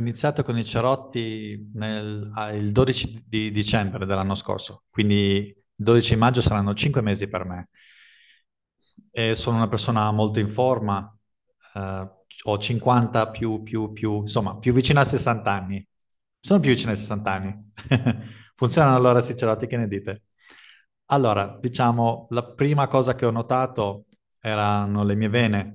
Ho iniziato con i cerotti nel, ah, il 12 di dicembre dell'anno scorso, quindi il 12 maggio saranno cinque mesi per me. E sono una persona molto in forma, eh, ho 50 più, più, più, insomma, più vicino a 60 anni. Sono più vicino ai 60 anni. Funzionano allora questi cerotti, che ne dite? Allora, diciamo, la prima cosa che ho notato erano le mie vene.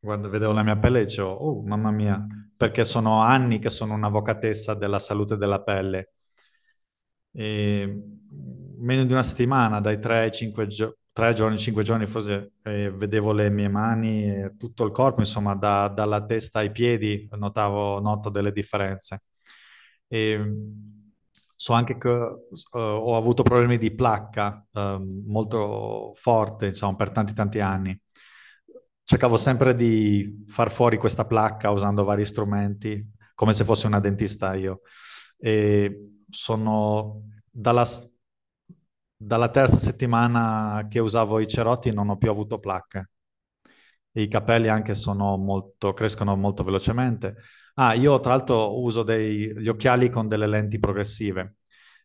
Quando vedevo la mia pelle dicevo, oh, mamma mia, perché sono anni che sono un'avvocatessa della salute della pelle. E meno di una settimana, dai 3 ai 5 giorni, 3 giorni, 5 giorni forse, eh, vedevo le mie mani, eh, tutto il corpo, insomma, da, dalla testa ai piedi notavo, noto delle differenze. E so anche che uh, ho avuto problemi di placca uh, molto forte, insomma, per tanti tanti anni cercavo sempre di far fuori questa placca usando vari strumenti, come se fossi una dentista io. E sono dalla, dalla terza settimana che usavo i cerotti non ho più avuto placche. I capelli anche sono molto, crescono molto velocemente. Ah, io tra l'altro uso dei, gli occhiali con delle lenti progressive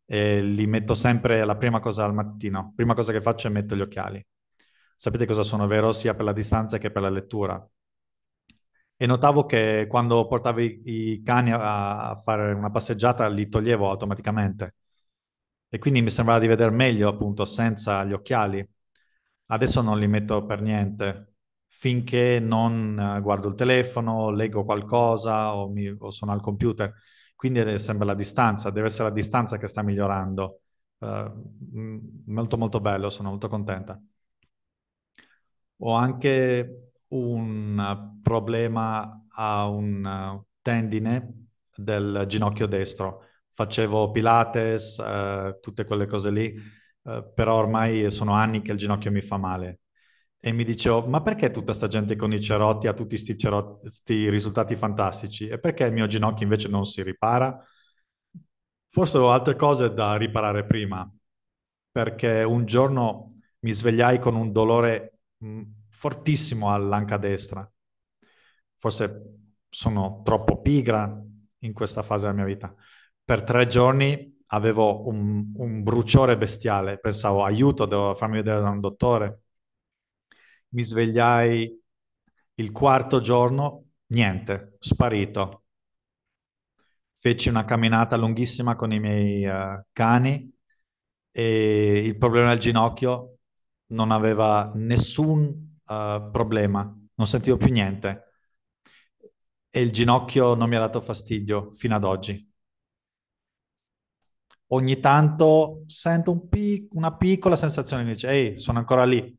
e li metto sempre la prima cosa al mattino. Prima cosa che faccio è metto gli occhiali sapete cosa sono, vero? Sia per la distanza che per la lettura. E notavo che quando portavo i, i cani a, a fare una passeggiata li toglievo automaticamente. E quindi mi sembrava di vedere meglio, appunto, senza gli occhiali. Adesso non li metto per niente, finché non eh, guardo il telefono, leggo qualcosa o, mi, o sono al computer. Quindi sembra la distanza, deve essere la distanza che sta migliorando. Uh, molto molto bello, sono molto contenta o anche un problema a un tendine del ginocchio destro. Facevo Pilates, eh, tutte quelle cose lì, eh, però ormai sono anni che il ginocchio mi fa male. E mi dicevo, ma perché tutta questa gente con i cerotti ha tutti questi risultati fantastici? E perché il mio ginocchio invece non si ripara? Forse ho altre cose da riparare prima, perché un giorno mi svegliai con un dolore Mm, fortissimo all'anca destra. Forse sono troppo pigra in questa fase della mia vita. Per tre giorni avevo un, un bruciore bestiale, pensavo aiuto, devo farmi vedere da un dottore. Mi svegliai il quarto giorno, niente, sparito. Feci una camminata lunghissima con i miei uh, cani e il problema del ginocchio non aveva nessun uh, problema, non sentivo più niente e il ginocchio non mi ha dato fastidio fino ad oggi. Ogni tanto sento un pic- una piccola sensazione, dice, ehi, sono ancora lì.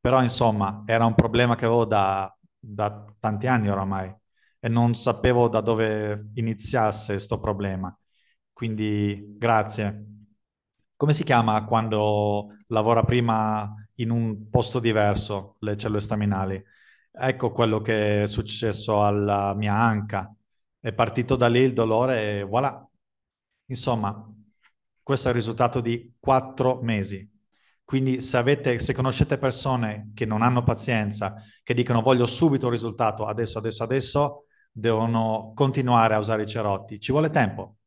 Però insomma, era un problema che avevo da, da tanti anni oramai e non sapevo da dove iniziasse questo problema. Quindi grazie. Come si chiama quando lavora prima in un posto diverso le cellule staminali. Ecco quello che è successo alla mia anca. È partito da lì il dolore e voilà. Insomma, questo è il risultato di quattro mesi. Quindi se, avete, se conoscete persone che non hanno pazienza, che dicono voglio subito il risultato, adesso, adesso, adesso, devono continuare a usare i cerotti. Ci vuole tempo,